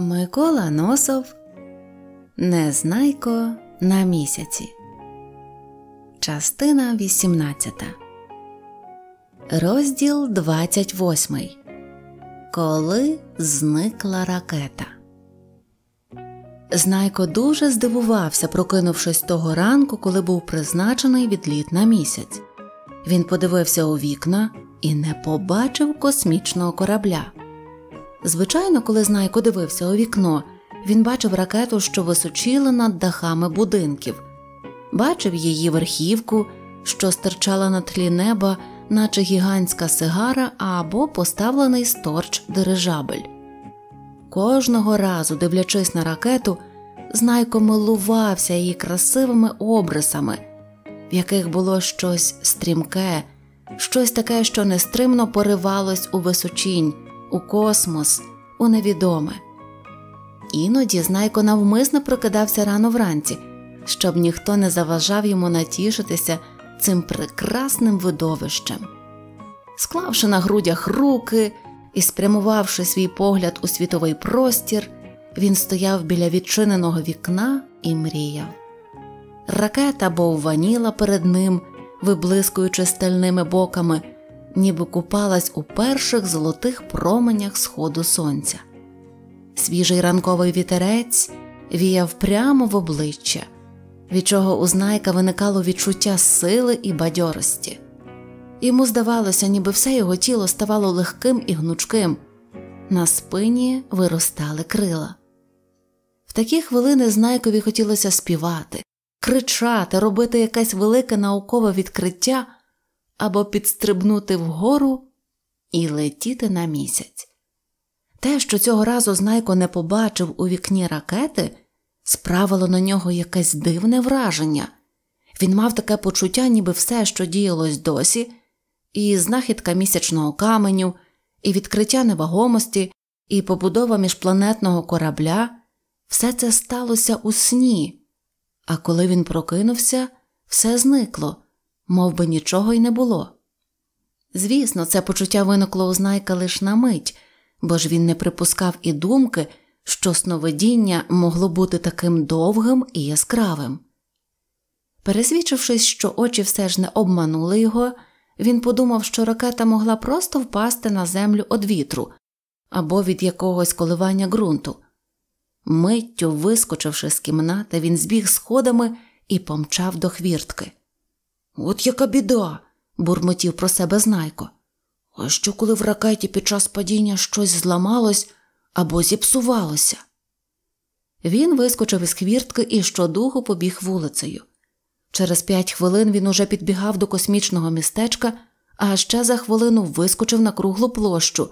Микола Носов Незнайко на місяці. Частина 18. Розділ 28. Коли зникла ракета. Знайко дуже здивувався, прокинувшись того ранку, коли був призначений відліт на місяць. Він подивився у вікна і не побачив космічного корабля. Звичайно, коли Знайко дивився у вікно, він бачив ракету, що височила над дахами будинків, бачив її верхівку, що стирчала на тлі неба, наче гігантська сигара або поставлений сторч дирижабель. Кожного разу, дивлячись на ракету, Знайко милувався її красивими обрисами, в яких було щось стрімке, щось таке, що нестримно поривалось у височінь у космос, у невідоме. Іноді знайко навмисно прокидався рано вранці, щоб ніхто не заважав йому натішитися цим прекрасним видовищем. Склавши на грудях руки і спрямувавши свій погляд у світовий простір, він стояв біля відчиненого вікна і мріяв. Ракета бовваніла перед ним, виблискуючи стальними боками, ніби купалась у перших золотих променях сходу сонця. Свіжий ранковий вітерець віяв прямо в обличчя, від чого у знайка виникало відчуття сили і бадьорості. Йому здавалося, ніби все його тіло ставало легким і гнучким, на спині виростали крила. В такі хвилини знайкові хотілося співати, кричати, робити якесь велике наукове відкриття або підстрибнути вгору і летіти на місяць. Те, що цього разу Знайко не побачив у вікні ракети, справило на нього якесь дивне враження. Він мав таке почуття, ніби все, що діялось досі, і знахідка місячного каменю, і відкриття невагомості, і побудова міжпланетного корабля, все це сталося у сні, а коли він прокинувся, все зникло, мов би нічого й не було. Звісно, це почуття виникло у знайка лише на мить, бо ж він не припускав і думки, що сновидіння могло бути таким довгим і яскравим. Пересвідчившись, що очі все ж не обманули його, він подумав, що ракета могла просто впасти на землю від вітру або від якогось коливання ґрунту. Миттю вискочивши з кімнати, він збіг сходами і помчав до хвіртки. От яка біда, бурмотів про себе знайко. А що, коли в ракеті під час падіння щось зламалось або зіпсувалося? Він вискочив із хвіртки і щодуху побіг вулицею. Через п'ять хвилин він уже підбігав до космічного містечка, а ще за хвилину вискочив на круглу площу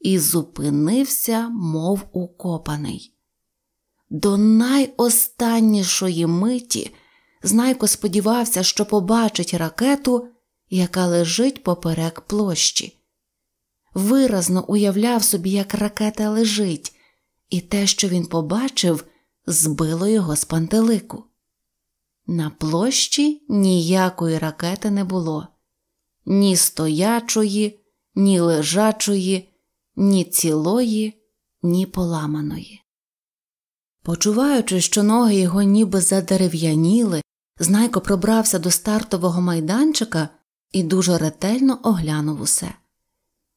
і зупинився, мов укопаний. До найостаннішої миті Знайко сподівався, що побачить ракету, яка лежить поперек площі. Виразно уявляв собі, як ракета лежить, і те, що він побачив, збило його з пантелику. На площі ніякої ракети не було ні стоячої, ні лежачої, ні цілої, ні поламаної. Почуваючи, що ноги його ніби задерев'яніли, Знайко пробрався до стартового майданчика і дуже ретельно оглянув усе.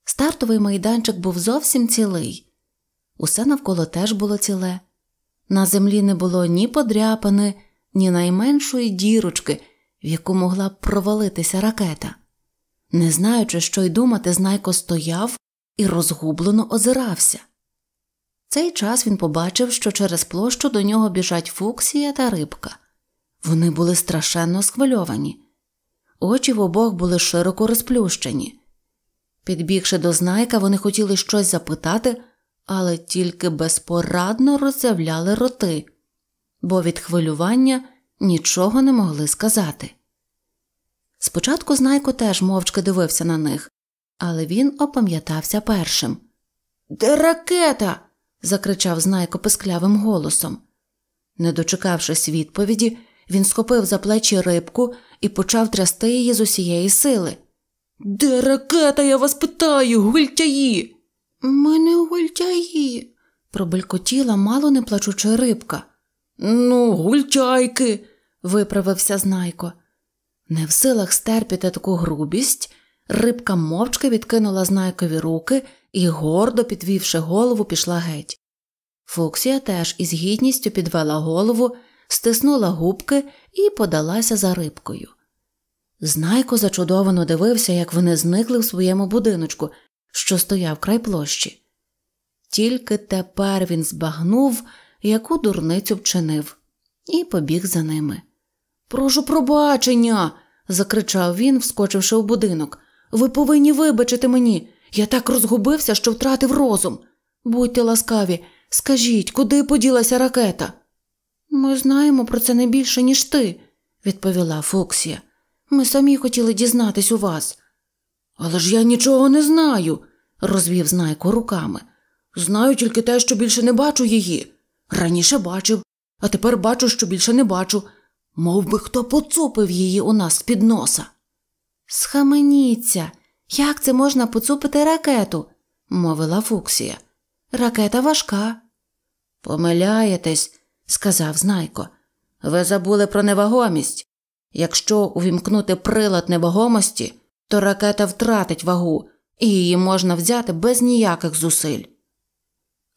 Стартовий майданчик був зовсім цілий, усе навколо теж було ціле. На землі не було ні подряпани, ні найменшої дірочки, в яку могла б провалитися ракета. Не знаючи, що й думати, знайко стояв і розгублено озирався. Цей час він побачив, що через площу до нього біжать фуксія та рибка. Вони були страшенно схвильовані, очі в обох були широко розплющені. Підбігши до знайка, вони хотіли щось запитати, але тільки безпорадно роззявляли роти, бо від хвилювання нічого не могли сказати. Спочатку знайко теж мовчки дивився на них, але він опам'ятався першим. Де ракета? закричав знайко писклявим голосом. Не дочекавшись відповіді, він схопив за плечі рибку і почав трясти її з усієї сили. Де ракета, я вас питаю, гультяї? Ми не гультяї, пробелькотіла мало не плачуча рибка. Ну, гультяйки, виправився знайко. Не в силах стерпіти таку грубість, рибка мовчки відкинула знайкові руки і, гордо підвівши голову, пішла геть. Фоксія теж із гідністю підвела голову стиснула губки і подалася за рибкою. Знайко зачудовано дивився, як вони зникли в своєму будиночку, що стояв край площі. Тільки тепер він збагнув, яку дурницю вчинив, і побіг за ними. Прошу пробачення. закричав він, вскочивши в будинок. Ви повинні вибачити мені. Я так розгубився, що втратив розум. Будьте ласкаві, скажіть, куди поділася ракета? Ми знаємо про це не більше, ніж ти, відповіла Фоксія. Ми самі хотіли дізнатись у вас. Але ж я нічого не знаю, розвів знайко руками. Знаю тільки те, що більше не бачу її. Раніше бачив, а тепер бачу, що більше не бачу, Мов би хто поцупив її у нас з під носа. Схаменіться, як це можна поцупити ракету, мовила Фуксія. Ракета важка. Помиляєтесь, сказав знайко. Ви забули про невагомість. Якщо увімкнути прилад невагомості, то ракета втратить вагу, і її можна взяти без ніяких зусиль.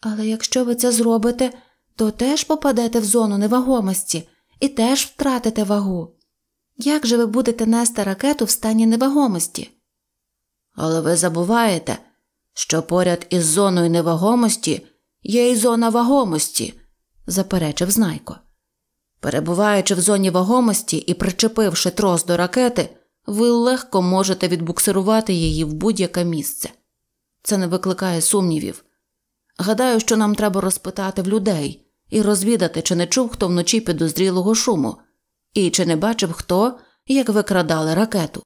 Але якщо ви це зробите, то теж попадете в зону невагомості і теж втратите вагу. Як же ви будете нести ракету в стані невагомості? Але ви забуваєте, що поряд із зоною невагомості є і зона вагомості заперечив знайко. Перебуваючи в зоні вагомості і причепивши трос до ракети, ви легко можете відбуксирувати її в будь-яке місце. Це не викликає сумнівів. Гадаю, що нам треба розпитати в людей і розвідати, чи не чув хто вночі підозрілого шуму, і чи не бачив хто, як викрадали ракету.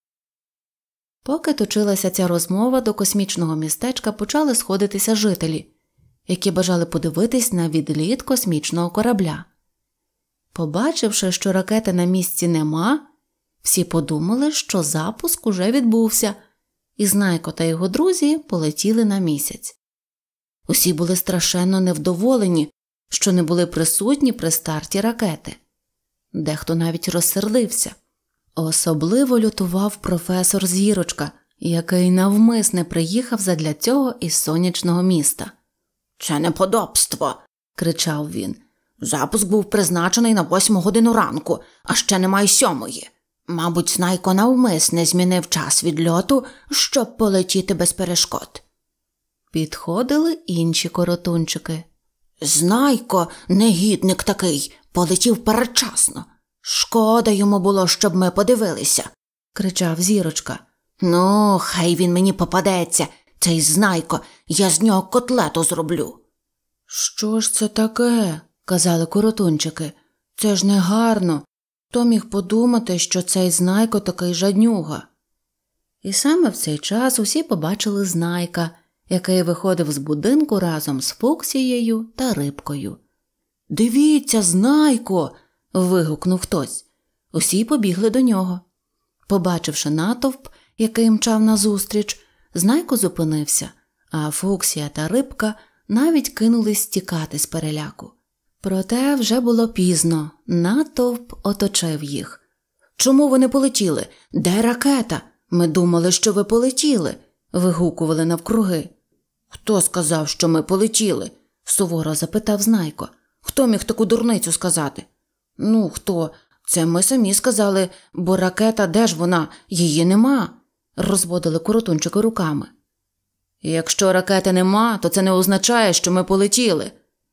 Поки точилася ця розмова, до космічного містечка почали сходитися жителі які бажали подивитись на відліт космічного корабля. Побачивши, що ракети на місці нема, всі подумали, що запуск уже відбувся, і Знайко та його друзі полетіли на місяць. Усі були страшенно невдоволені, що не були присутні при старті ракети. Дехто навіть розсердився. Особливо лютував професор Зірочка, який навмисне приїхав задля цього із сонячного міста. Це неподобство, кричав він. Запуск був призначений на восьму годину ранку, а ще немає сьомої. Мабуть, Снайко навмисне змінив час відльоту, щоб полетіти без перешкод. Підходили інші коротунчики. Знайко, негідник такий, полетів передчасно. Шкода йому було, щоб ми подивилися, кричав зірочка. Ну, хай він мені попадеться, цей знайко, я з нього котлету зроблю. Що ж це таке? казали коротунчики. Це ж негарно. Хто міг подумати, що цей знайко такий жаднюга. І саме в цей час усі побачили знайка, який виходив з будинку разом з фоксією та рибкою. Дивіться, знайко. вигукнув хтось. Усі побігли до нього. Побачивши натовп, який мчав назустріч, Знайко зупинився, а Фуксія та рибка навіть кинулись тікати з переляку. Проте вже було пізно, натовп оточив їх. Чому ви не полетіли? Де ракета? Ми думали, що ви полетіли, вигукували навкруги. Хто сказав, що ми полетіли? суворо запитав знайко. Хто міг таку дурницю сказати? Ну, хто? Це ми самі сказали, бо ракета де ж вона? Її нема розводили коротунчики руками. Якщо ракети нема, то це не означає, що ми полетіли,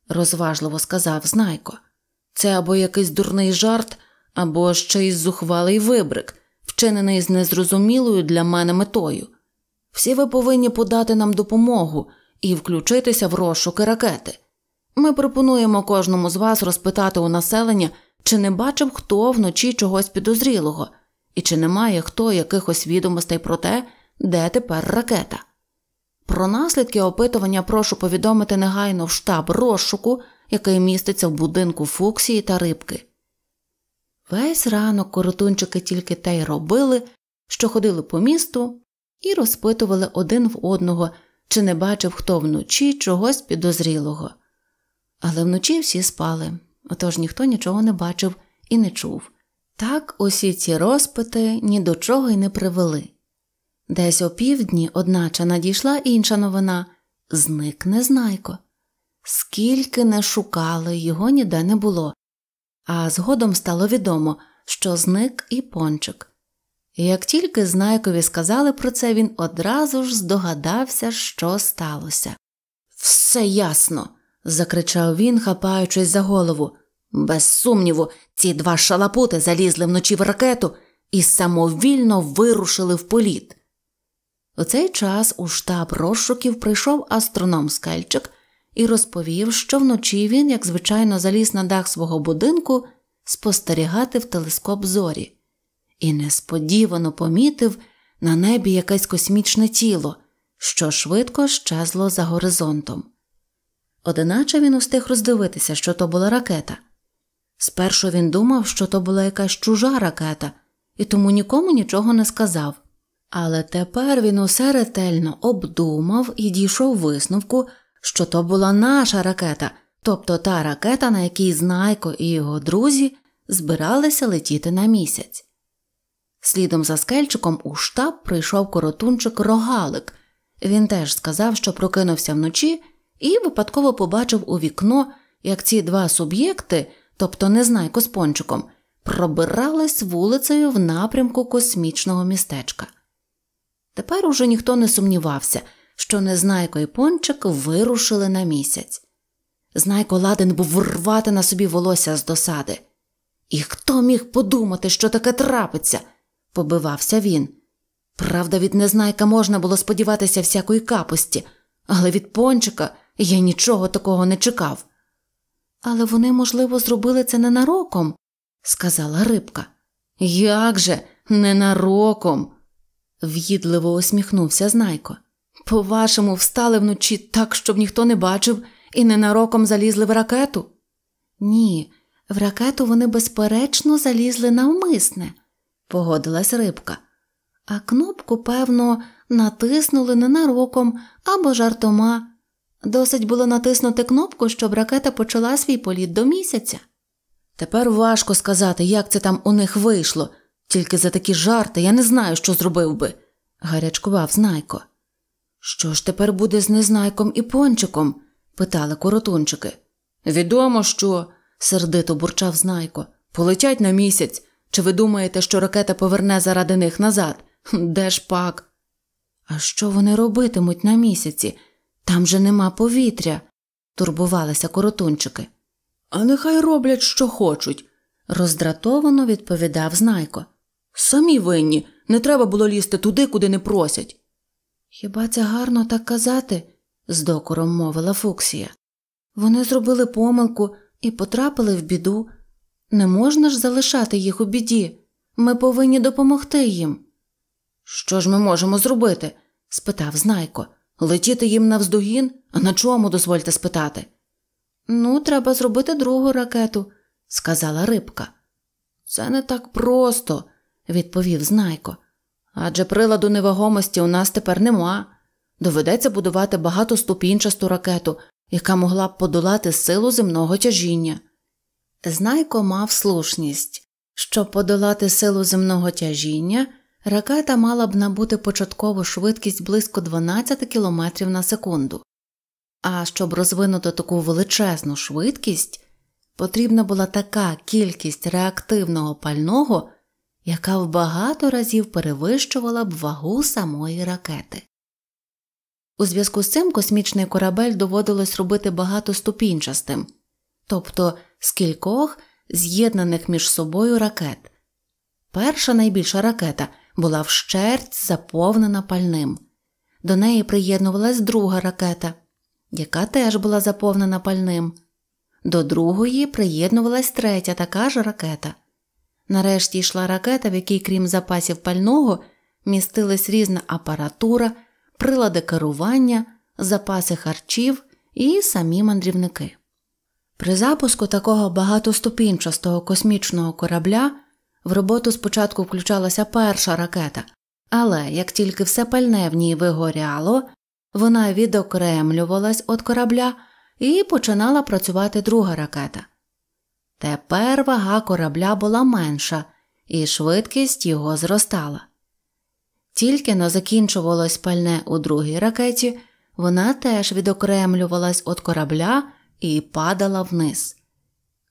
розважливо сказав Знайко. Це або якийсь дурний жарт, або ще й зухвалий вибрик, вчинений з незрозумілою для мене метою. Всі ви повинні подати нам допомогу і включитися в розшуки ракети. Ми пропонуємо кожному з вас розпитати у населення, чи не бачив хто вночі чогось підозрілого. І чи немає хто якихось відомостей про те, де тепер ракета? Про наслідки опитування прошу повідомити негайно в штаб розшуку, який міститься в будинку Фуксії та рибки. Весь ранок коротунчики тільки те й робили, що ходили по місту і розпитували один в одного, чи не бачив хто вночі чогось підозрілого. Але вночі всі спали, отож ніхто нічого не бачив і не чув. Так усі ці розпити ні до чого й не привели. Десь о півдні, одначе надійшла інша новина зник незнайко. Скільки не шукали, його ніде не було, а згодом стало відомо, що зник і пончик. І як тільки знайкові сказали про це, він одразу ж здогадався, що сталося. Все ясно. закричав він, хапаючись за голову. Без сумніву, ці два шалапути залізли вночі в ракету і самовільно вирушили в політ. У цей час у штаб розшуків прийшов астроном Скальчик і розповів, що вночі він, як звичайно, заліз на дах свого будинку спостерігати в телескоп зорі, і несподівано помітив на небі якесь космічне тіло, що швидко щезло за горизонтом. Одиначе він устиг роздивитися, що то була ракета. Спершу він думав, що то була якась чужа ракета, і тому нікому нічого не сказав. Але тепер він усе ретельно обдумав і дійшов висновку, що то була наша ракета, тобто та ракета, на якій Знайко і його друзі збиралися летіти на місяць. Слідом за скельчиком у штаб прийшов коротунчик рогалик. Він теж сказав, що прокинувся вночі, і випадково побачив у вікно, як ці два суб'єкти тобто незнайко з пончиком, пробиралась вулицею в напрямку космічного містечка. Тепер уже ніхто не сумнівався, що незнайко і пончик вирушили на місяць. Знайко ладен був рвати на собі волосся з досади. І хто міг подумати, що таке трапиться? побивався він. Правда, від незнайка можна було сподіватися всякої капості, але від пончика я нічого такого не чекав. Але вони, можливо, зробили це ненароком, сказала рибка. Як же ненароком? в'їдливо усміхнувся знайко. По вашому, встали вночі так, щоб ніхто не бачив, і ненароком залізли в ракету? Ні, в ракету вони, безперечно, залізли навмисне, погодилась рибка. А кнопку, певно, натиснули ненароком або жартома. Досить було натиснути кнопку, щоб ракета почала свій політ до місяця. Тепер важко сказати, як це там у них вийшло, тільки за такі жарти я не знаю, що зробив би, гарячкував знайко. Що ж тепер буде з незнайком і пончиком? питали коротунчики. Відомо, що, сердито бурчав знайко. Полетять на місяць. Чи ви думаєте, що ракета поверне заради них назад? Де ж пак? А що вони робитимуть на місяці? Там же нема повітря, турбувалися коротунчики. А нехай роблять, що хочуть, роздратовано відповідав знайко. Самі винні, не треба було лізти туди, куди не просять. Хіба це гарно так казати? з докором мовила Фуксія. Вони зробили помилку і потрапили в біду. Не можна ж залишати їх у біді. Ми повинні допомогти їм. Що ж ми можемо зробити? спитав знайко. Летіти їм навздогін? А на чому дозвольте спитати? Ну, треба зробити другу ракету, сказала рибка. Це не так просто, відповів знайко. Адже приладу невагомості у нас тепер нема. Доведеться будувати багатоступінчасту ракету, яка могла б подолати силу земного тяжіння. Знайко мав слушність. Щоб подолати силу земного тяжіння, Ракета мала б набути початкову швидкість близько 12 км на секунду, а щоб розвинути таку величезну швидкість, потрібна була така кількість реактивного пального, яка в багато разів перевищувала б вагу самої ракети. У зв'язку з цим космічний корабель доводилось робити багато ступінчастим, тобто з кількох з'єднаних між собою ракет. Перша найбільша ракета – була вщерть заповнена пальним. До неї приєднувалась друга ракета, яка теж була заповнена пальним. До другої приєднувалась третя така ж ракета. Нарешті йшла ракета, в якій, крім запасів пального, містились різна апаратура, прилади керування, запаси харчів і самі мандрівники. При запуску такого багатоступінчастого космічного корабля в роботу спочатку включалася перша ракета, але як тільки все пальне в ній вигоряло, вона відокремлювалась від корабля і починала працювати друга ракета. Тепер вага корабля була менша, і швидкість його зростала. Тільки но закінчувалось пальне у другій ракеті, вона теж відокремлювалась від корабля і падала вниз.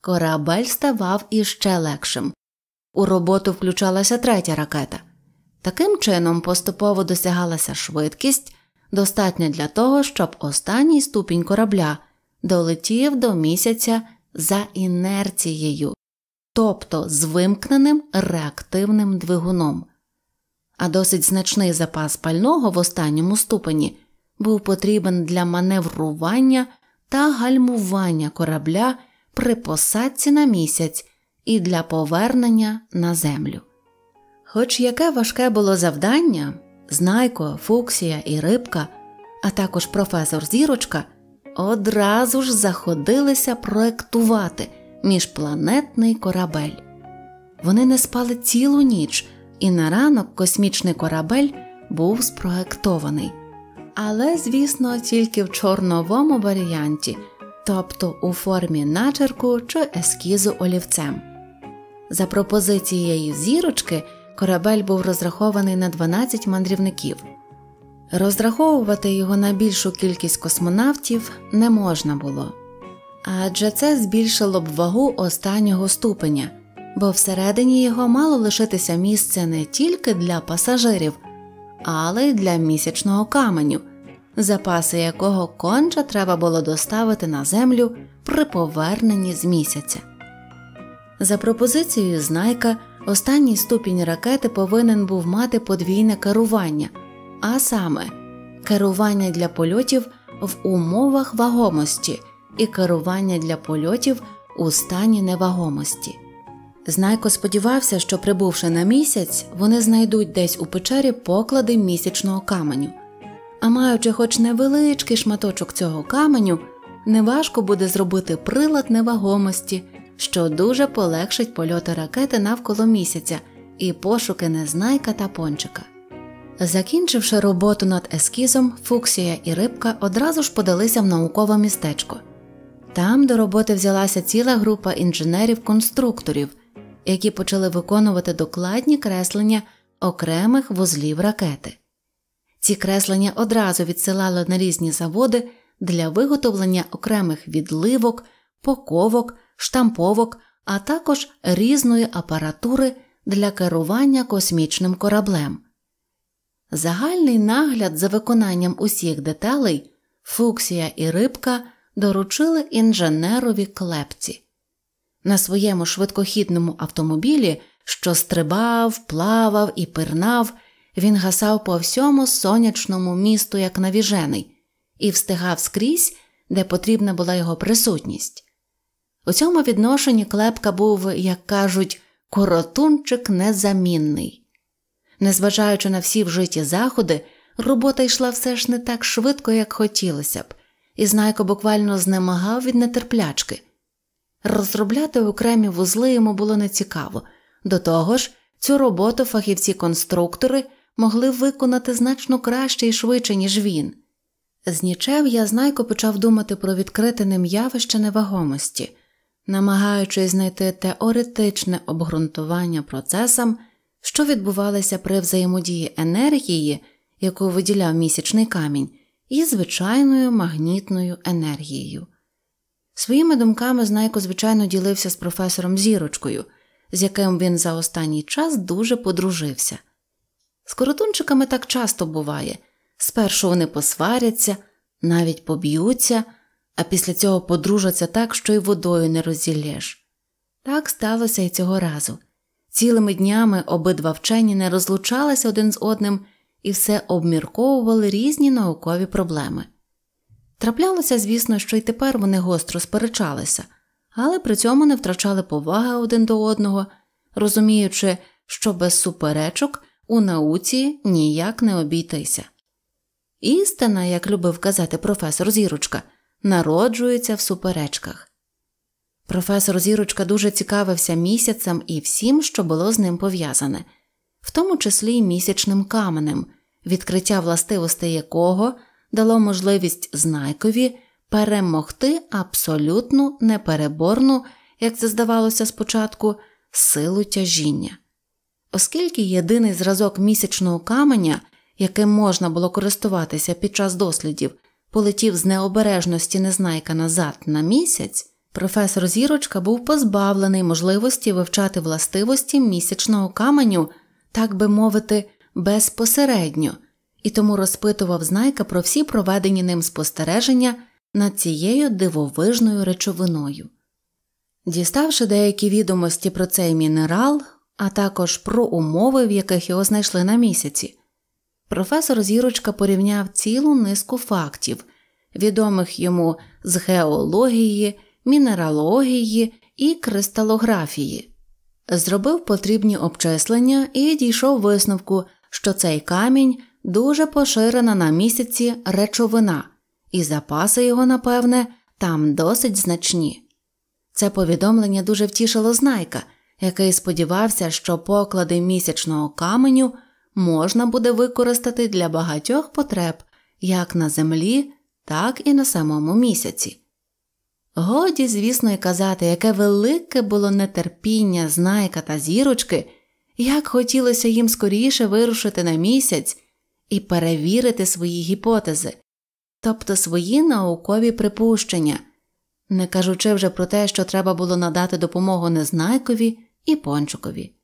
Корабель ставав іще легшим. У роботу включалася третя ракета. Таким чином поступово досягалася швидкість, достатня для того, щоб останній ступінь корабля долетів до місяця за інерцією, тобто з вимкненим реактивним двигуном. А досить значний запас пального в останньому ступені був потрібен для маневрування та гальмування корабля при посадці на місяць і для повернення на землю. Хоч яке важке було завдання, знайко, фуксія і рибка, а також професор Зірочка, одразу ж заходилися проектувати міжпланетний корабель. Вони не спали цілу ніч, і на ранок космічний корабель був спроектований. Але, звісно, тільки в чорновому варіанті, тобто у формі начерку чи ескізу олівцем. За пропозицією зірочки корабель був розрахований на 12 мандрівників. Розраховувати його на більшу кількість космонавтів не можна було, адже це збільшило б вагу останнього ступеня, бо всередині його мало лишитися місце не тільки для пасажирів, але й для місячного каменю, запаси якого конче треба було доставити на землю при поверненні з місяця. За пропозицією Знайка, останній ступінь ракети повинен був мати подвійне керування, а саме керування для польотів в умовах вагомості і керування для польотів у стані невагомості. Знайко сподівався, що, прибувши на місяць, вони знайдуть десь у печері поклади місячного каменю, а маючи хоч невеличкий шматочок цього каменю, неважко буде зробити прилад невагомості що дуже полегшить польоти ракети навколо місяця і пошуки незнайка та пончика. Закінчивши роботу над ескізом, Фуксія і рибка одразу ж подалися в наукове містечко. Там до роботи взялася ціла група інженерів-конструкторів, які почали виконувати докладні креслення окремих вузлів ракети. Ці креслення одразу відсилали на різні заводи для виготовлення окремих відливок, поковок штамповок, а також різної апаратури для керування космічним кораблем. Загальний нагляд за виконанням усіх деталей Фуксія і рибка доручили інженерові клепці. На своєму швидкохідному автомобілі, що стрибав, плавав і пирнав, він гасав по всьому сонячному місту як навіжений, і встигав скрізь, де потрібна була його присутність. У цьому відношенні клепка був, як кажуть, коротунчик незамінний. Незважаючи на всі вжиті заходи, робота йшла все ж не так швидко, як хотілося б, і знайко буквально знемагав від нетерплячки. Розробляти окремі вузли йому було нецікаво, до того ж, цю роботу фахівці-конструктори могли виконати значно краще і швидше, ніж він. З нічев я знайко почав думати про відкрите ним явище невагомості намагаючись знайти теоретичне обґрунтування процесам, що відбувалися при взаємодії енергії, яку виділяв місячний камінь, і звичайною магнітною енергією. Своїми думками Знайко, звичайно, ділився з професором Зірочкою, з яким він за останній час дуже подружився. З коротунчиками так часто буває спершу вони посваряться, навіть поб'ються а після цього подружаться так, що й водою не розіллєш. Так сталося й цього разу. Цілими днями обидва вчені не розлучалися один з одним і все обмірковували різні наукові проблеми. Траплялося, звісно, що й тепер вони гостро сперечалися, але при цьому не втрачали поваги один до одного, розуміючи, що без суперечок у науці ніяк не обійтися. Істина, як любив казати професор Зірочка, народжуються в суперечках. Професор Зірочка дуже цікавився місяцем і всім, що було з ним пов'язане, в тому числі й місячним каменем, відкриття властивостей якого дало можливість знайкові перемогти абсолютну непереборну, як це здавалося спочатку, силу тяжіння. Оскільки єдиний зразок місячного каменя, яким можна було користуватися під час дослідів, полетів з необережності незнайка назад на місяць, професор Зірочка був позбавлений можливості вивчати властивості місячного каменю, так би мовити, безпосередньо, і тому розпитував знайка про всі проведені ним спостереження над цією дивовижною речовиною. Діставши деякі відомості про цей мінерал, а також про умови, в яких його знайшли на місяці. Професор Зірочка порівняв цілу низку фактів, відомих йому з геології, мінералогії і кристалографії, зробив потрібні обчислення і дійшов висновку, що цей камінь дуже поширена на місяці речовина, і запаси його, напевне, там досить значні. Це повідомлення дуже втішило знайка, який сподівався, що поклади місячного каменю можна буде використати для багатьох потреб як на землі, так і на самому місяці. Годі, звісно, й казати, яке велике було нетерпіння знайка та зірочки, як хотілося їм скоріше вирушити на місяць і перевірити свої гіпотези, тобто свої наукові припущення, не кажучи вже про те, що треба було надати допомогу незнайкові і пончукові.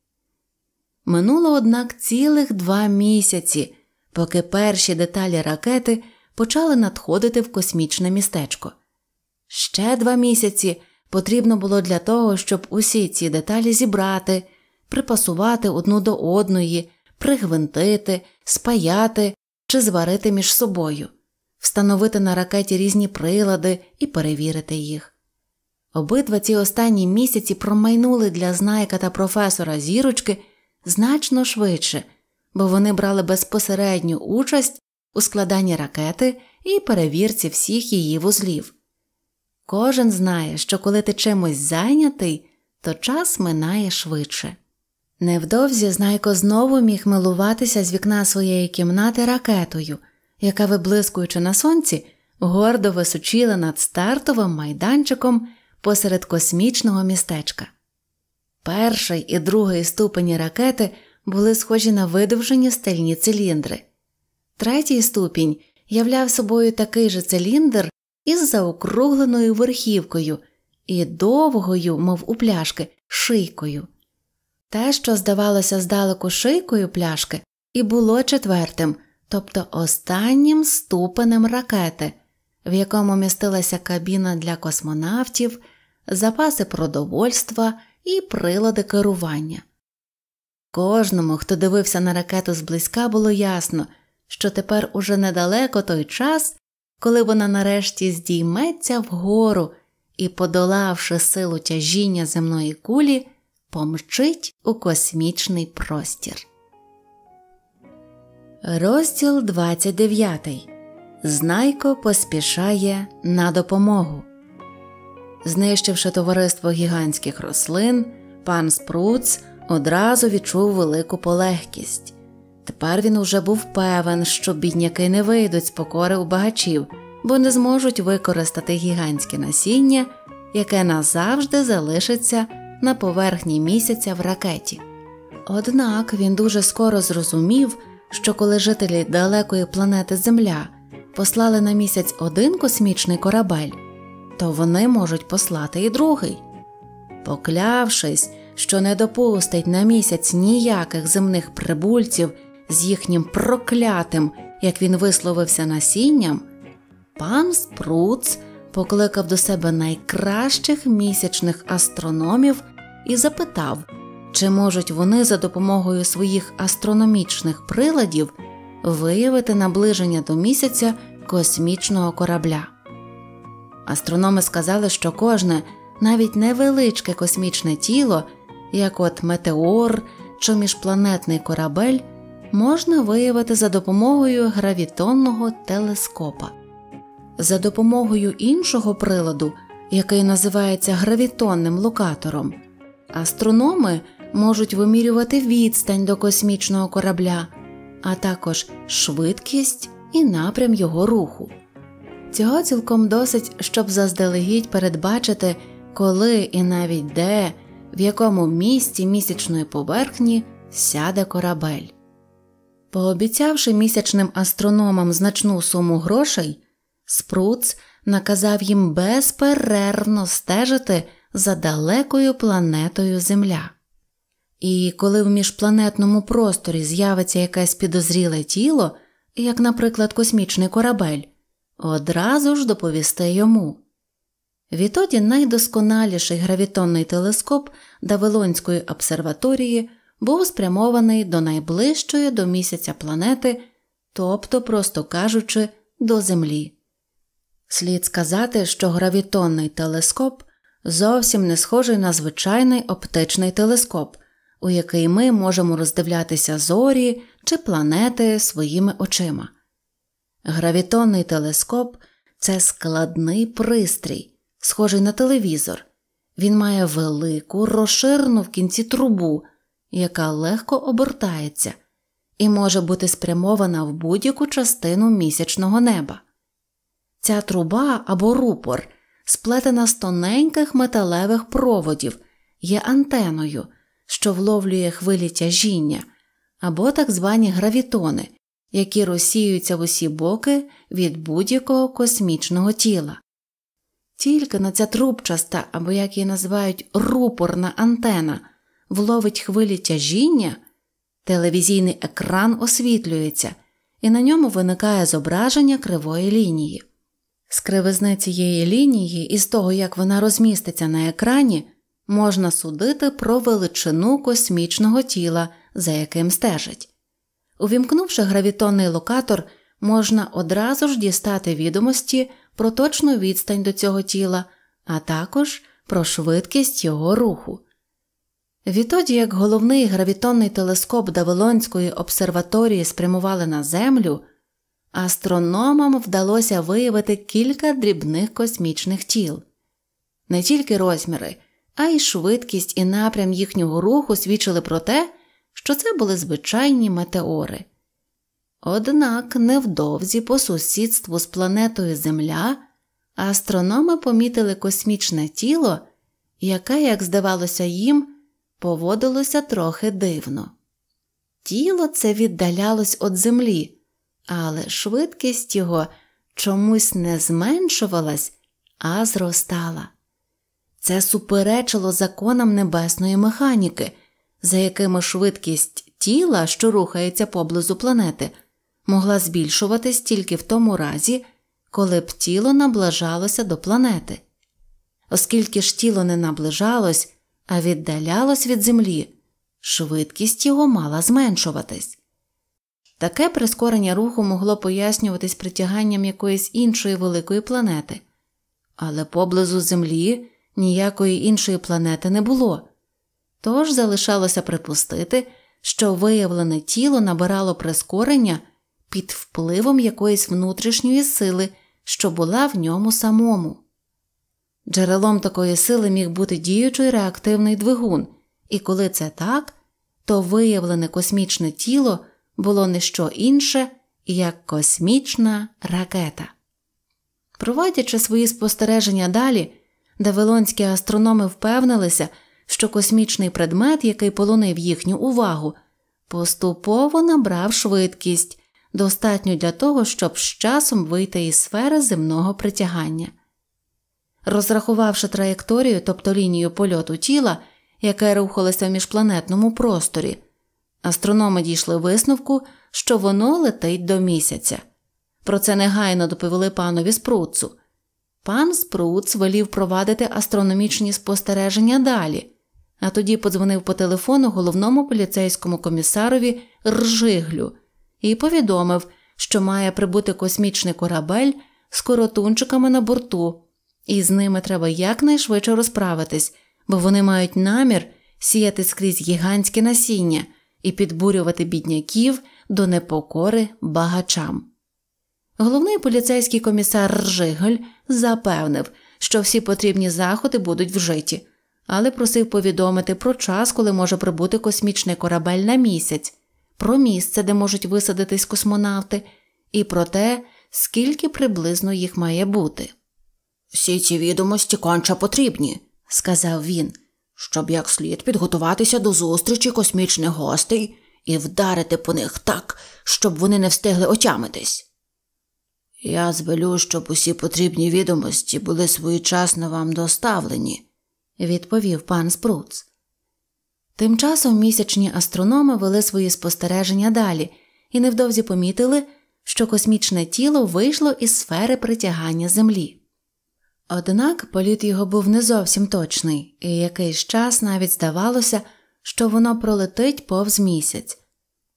Минуло, однак, цілих два місяці, поки перші деталі ракети почали надходити в космічне містечко. Ще два місяці потрібно було для того, щоб усі ці деталі зібрати, припасувати одну до одної, пригвинтити, спаяти чи зварити між собою, встановити на ракеті різні прилади і перевірити їх. Обидва ці останні місяці промайнули для знайка та професора зірочки значно швидше, бо вони брали безпосередню участь у складанні ракети і перевірці всіх її вузлів. Кожен знає, що коли ти чимось зайнятий, то час минає швидше. Невдовзі знайко знову міг милуватися з вікна своєї кімнати ракетою, яка, виблискуючи на сонці, гордо височіла над стартовим майданчиком посеред космічного містечка. Перший і другий ступені ракети були схожі на видовжені стальні циліндри. Третій ступінь являв собою такий же циліндр із заокругленою верхівкою і довгою, мов у пляшки, шийкою. Те, що здавалося здалеку шийкою пляшки, і було четвертим, тобто останнім ступенем ракети, в якому містилася кабіна для космонавтів, запаси продовольства і прилади керування. Кожному, хто дивився на ракету зблизька, було ясно, що тепер уже недалеко той час, коли вона нарешті здійметься вгору і, подолавши силу тяжіння земної кулі, помчить у космічний простір. Розділ 29. Знайко поспішає на допомогу. Знищивши товариство гігантських рослин, пан Спруц одразу відчув велику полегкість. Тепер він уже був певен, що бідняки не вийдуть з покори у багачів, бо не зможуть використати гігантське насіння, яке назавжди залишиться на поверхні місяця в ракеті. Однак він дуже скоро зрозумів, що коли жителі далекої планети Земля послали на місяць один космічний корабель то вони можуть послати і другий. Поклявшись, що не допустить на місяць ніяких земних прибульців з їхнім проклятим, як він висловився насінням, пан Спруц покликав до себе найкращих місячних астрономів і запитав, чи можуть вони за допомогою своїх астрономічних приладів виявити наближення до місяця космічного корабля. Астрономи сказали, що кожне, навіть невеличке космічне тіло, як от метеор чи міжпланетний корабель, можна виявити за допомогою гравітонного телескопа. За допомогою іншого приладу, який називається гравітонним локатором, астрономи можуть вимірювати відстань до космічного корабля, а також швидкість і напрям його руху. Цього цілком досить, щоб заздалегідь передбачити, коли і навіть де, в якому місці місячної поверхні сяде корабель. Пообіцявши місячним астрономам значну суму грошей, Спруц наказав їм безперервно стежити за далекою планетою Земля. І коли в міжпланетному просторі з'явиться якесь підозріле тіло, як, наприклад, космічний корабель, одразу ж доповісти йому. Відтоді найдосконаліший гравітонний телескоп Давилонської обсерваторії був спрямований до найближчої до місяця планети, тобто, просто кажучи, до Землі. Слід сказати, що гравітонний телескоп зовсім не схожий на звичайний оптичний телескоп, у який ми можемо роздивлятися зорі чи планети своїми очима. Гравітонний телескоп це складний пристрій, схожий на телевізор. Він має велику, розширену в кінці трубу, яка легко обертається, і може бути спрямована в будь-яку частину місячного неба. Ця труба або рупор, сплетена з тоненьких металевих проводів, є антеною, що вловлює хвилі тяжіння, або так звані гравітони які розсіюються в усі боки від будь-якого космічного тіла. Тільки на ця трубчаста, або як її називають рупорна антена, вловить хвилі тяжіння, телевізійний екран освітлюється, і на ньому виникає зображення кривої лінії. З кривизни цієї лінії і з того, як вона розміститься на екрані, можна судити про величину космічного тіла, за яким стежить. Увімкнувши гравітонний локатор, можна одразу ж дістати відомості про точну відстань до цього тіла, а також про швидкість його руху. Відтоді як головний гравітонний телескоп Давилонської обсерваторії спрямували на Землю, астрономам вдалося виявити кілька дрібних космічних тіл. Не тільки розміри, а й швидкість і напрям їхнього руху свідчили про те, що це були звичайні метеори. Однак невдовзі по сусідству з планетою Земля астрономи помітили космічне тіло, яке, як здавалося їм, поводилося трохи дивно. Тіло це віддалялось від землі, але швидкість його чомусь не зменшувалась, а зростала. Це суперечило законам небесної механіки за якими швидкість тіла, що рухається поблизу планети, могла збільшуватись тільки в тому разі, коли б тіло наближалося до планети. Оскільки ж тіло не наближалось, а віддалялось від землі, швидкість його мала зменшуватись. Таке прискорення руху могло пояснюватись притяганням якоїсь іншої великої планети, але поблизу Землі ніякої іншої планети не було. Тож залишалося припустити, що виявлене тіло набирало прискорення під впливом якоїсь внутрішньої сили, що була в ньому самому. Джерелом такої сили міг бути діючий реактивний двигун, і коли це так, то виявлене космічне тіло було не що інше, як космічна ракета. Проводячи свої спостереження далі, Давилонські астрономи впевнилися, що космічний предмет, який полонив їхню увагу, поступово набрав швидкість, достатню для того, щоб з часом вийти із сфери земного притягання. Розрахувавши траєкторію, тобто лінію польоту тіла, яке рухалося в міжпланетному просторі, астрономи дійшли висновку, що воно летить до місяця. Про це негайно доповіли панові Спруцу. Пан Спруц велів провадити астрономічні спостереження далі, а тоді подзвонив по телефону головному поліцейському комісарові Ржиглю і повідомив, що має прибути космічний корабель з коротунчиками на борту, і з ними треба якнайшвидше розправитись, бо вони мають намір сіяти скрізь гігантське насіння і підбурювати бідняків до непокори багачам. Головний поліцейський комісар Ржиголь запевнив, що всі потрібні заходи будуть вжиті але просив повідомити про час, коли може прибути космічний корабель на місяць, про місце, де можуть висадитись космонавти, і про те, скільки приблизно їх має бути. Всі ці відомості конче потрібні, сказав він, щоб як слід підготуватися до зустрічі космічних гостей і вдарити по них так, щоб вони не встигли отямитись. Я звелю, щоб усі потрібні відомості були своєчасно вам доставлені, відповів пан Спруц. Тим часом місячні астрономи вели свої спостереження далі і невдовзі помітили, що космічне тіло вийшло із сфери притягання Землі. Однак політ його був не зовсім точний, і якийсь час навіть здавалося, що воно пролетить повз місяць,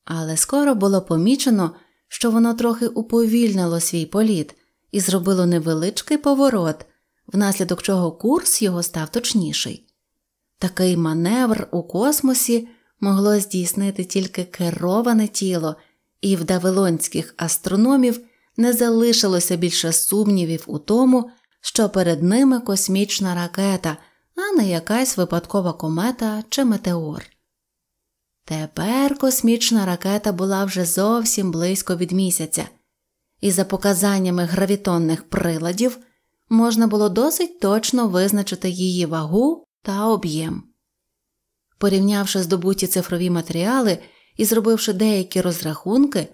але скоро було помічено, що воно трохи уповільнило свій політ і зробило невеличкий поворот, внаслідок чого курс його став точніший. Такий маневр у космосі могло здійснити тільки кероване тіло, і в давилонських астрономів не залишилося більше сумнівів у тому, що перед ними космічна ракета, а не якась випадкова комета чи метеор. Тепер космічна ракета була вже зовсім близько від місяця, і за показаннями гравітонних приладів можна було досить точно визначити її вагу та об'єм. Порівнявши здобуті цифрові матеріали і зробивши деякі розрахунки,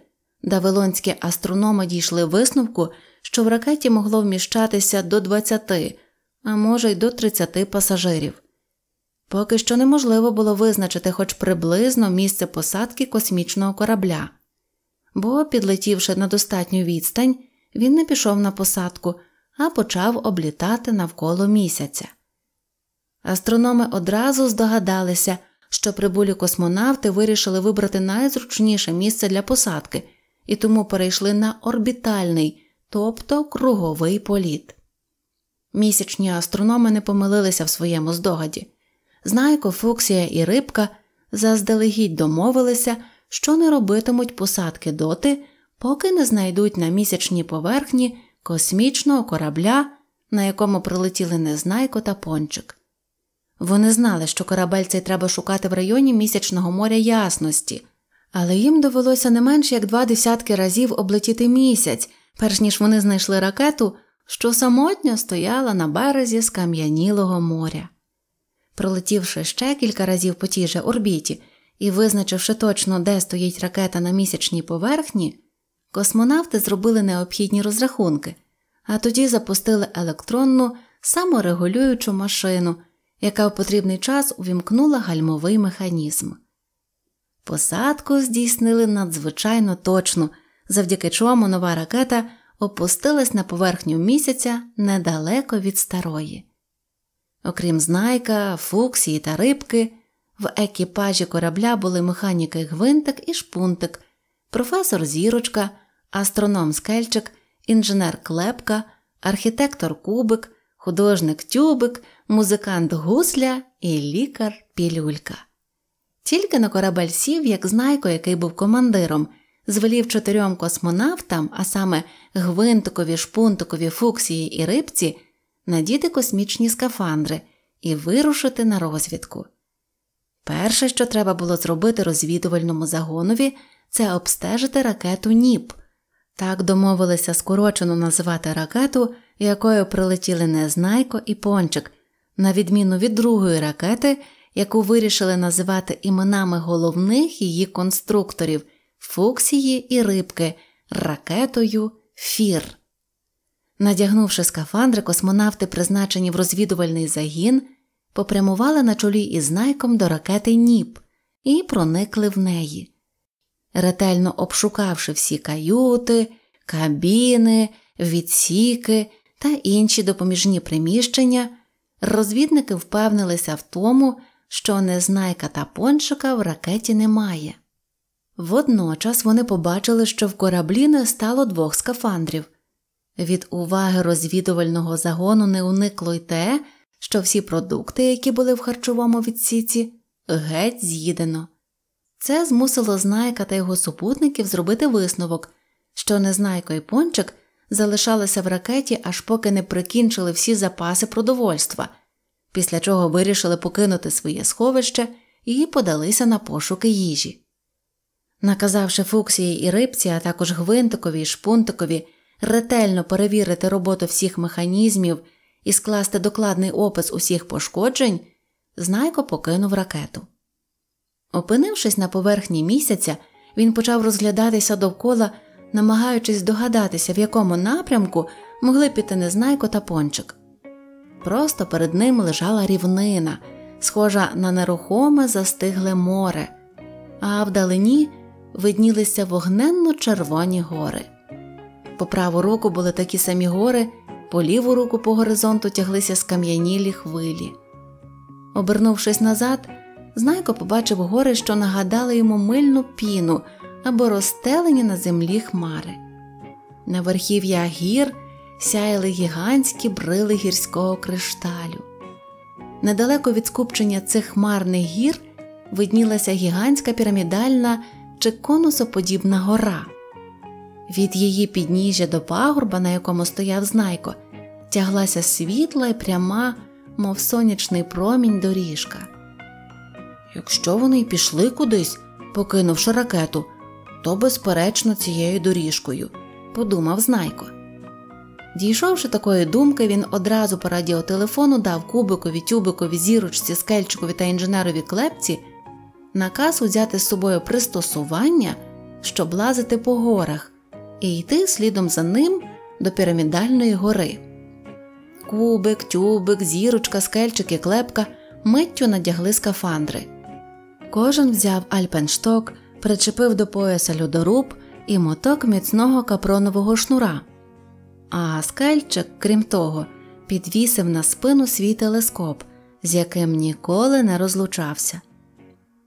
давилонські астрономи дійшли висновку, що в ракеті могло вміщатися до 20, а може й до 30 пасажирів. Поки що неможливо було визначити хоч приблизно місце посадки космічного корабля, бо, підлетівши на достатню відстань, він не пішов на посадку, а почав облітати навколо місяця. Астрономи одразу здогадалися, що прибулі космонавти вирішили вибрати найзручніше місце для посадки і тому перейшли на орбітальний, тобто круговий політ. Місячні астрономи не помилилися в своєму здогаді. Знайко, Фуксія і рибка заздалегідь домовилися, що не робитимуть посадки доти, поки не знайдуть на місячній поверхні космічного корабля, на якому прилетіли Незнайко та пончик. Вони знали, що корабель цей треба шукати в районі місячного моря ясності, але їм довелося не менш як два десятки разів облетіти місяць, перш ніж вони знайшли ракету, що самотньо стояла на березі скам'янілого моря. Пролетівши ще кілька разів по тій же орбіті і визначивши точно, де стоїть ракета на місячній поверхні, Космонавти зробили необхідні розрахунки, а тоді запустили електронну саморегулюючу машину, яка в потрібний час увімкнула гальмовий механізм. Посадку здійснили надзвичайно точно, завдяки чому нова ракета опустилась на поверхню місяця недалеко від старої. Окрім знайка, фуксії та рибки, в екіпажі корабля були механіки гвинтик і шпунтик, професор Зірочка астроном Скельчик, інженер Клепка, архітектор Кубик, художник Тюбик, музикант Гусля і лікар Пілюлька. Тільки на корабель сів, як знайко, який був командиром, звелів чотирьом космонавтам, а саме гвинтикові, шпунтикові, фуксії і рибці, надіти космічні скафандри і вирушити на розвідку. Перше, що треба було зробити розвідувальному загонові, це обстежити ракету НІП, так домовилися скорочено називати ракету, якою прилетіли Незнайко і Пончик, на відміну від другої ракети, яку вирішили називати іменами головних її конструкторів Фуксії і Рибки, ракетою Фір. Надягнувши скафандри, космонавти, призначені в розвідувальний загін, попрямували на чолі із Найком до ракети Ніп і проникли в неї ретельно обшукавши всі каюти, кабіни, відсіки та інші допоміжні приміщення, розвідники впевнилися в тому, що незнайка та пончика в ракеті немає. Водночас вони побачили, що в кораблі не стало двох скафандрів. Від уваги розвідувального загону не уникло й те, що всі продукти, які були в харчовому відсіці, геть з'їдено. Це змусило Знайка та його супутників зробити висновок, що Незнайко і пончик залишалися в ракеті, аж поки не прикінчили всі запаси продовольства, після чого вирішили покинути своє сховище і подалися на пошуки їжі. Наказавши Фуксії і рибці, а також гвинтикові і шпунтикові ретельно перевірити роботу всіх механізмів і скласти докладний опис усіх пошкоджень, Знайко покинув ракету. Опинившись на поверхні місяця, він почав розглядатися довкола, намагаючись догадатися, в якому напрямку могли піти незнайко та пончик. Просто перед ним лежала рівнина, схожа на нерухоме застигле море, а вдалині виднілися вогненно червоні гори. По праву руку були такі самі гори, по ліву руку по горизонту тяглися скам'янілі хвилі. Обернувшись назад, Знайко побачив гори, що нагадали йому мильну піну або розстелені на землі хмари. На верхів'я гір сяяли гігантські брили гірського кришталю. Недалеко від скупчення цих хмарних гір виднілася гігантська пірамідальна чи конусоподібна гора. Від її підніжжя до пагорба, на якому стояв знайко, тяглася світла й пряма, мов сонячний промінь доріжка. Якщо вони й пішли кудись, покинувши ракету, то, безперечно, цією доріжкою, подумав знайко. Дійшовши такої думки, він одразу по радіотелефону дав кубикові, тюбикові, зірочці, скельчикові та інженерові клепці наказ узяти з собою пристосування, щоб лазити по горах, і йти слідом за ним до пірамідальної гори. Кубик, тюбик, зірочка, скельчик і клепка миттю надягли скафандри. Кожен взяв альпеншток, причепив до пояса льодоруб і моток міцного капронового шнура. А скельчик, крім того, підвісив на спину свій телескоп, з яким ніколи не розлучався.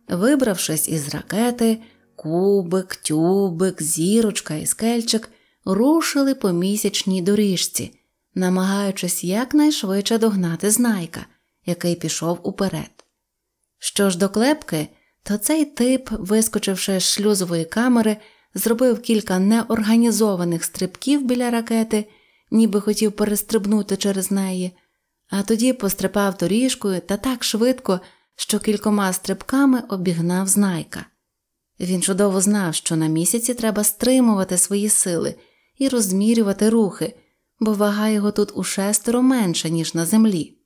Вибравшись із ракети, кубик, тюбик, зірочка і скельчик рушили по місячній доріжці, намагаючись якнайшвидше догнати знайка, який пішов уперед. Що ж до клепки, то цей тип, вискочивши з шлюзової камери, зробив кілька неорганізованих стрибків біля ракети, ніби хотів перестрибнути через неї, а тоді пострипав доріжкою та так швидко, що кількома стрибками обігнав знайка. Він чудово знав, що на місяці треба стримувати свої сили і розмірювати рухи, бо вага його тут у шестеро менша, ніж на землі.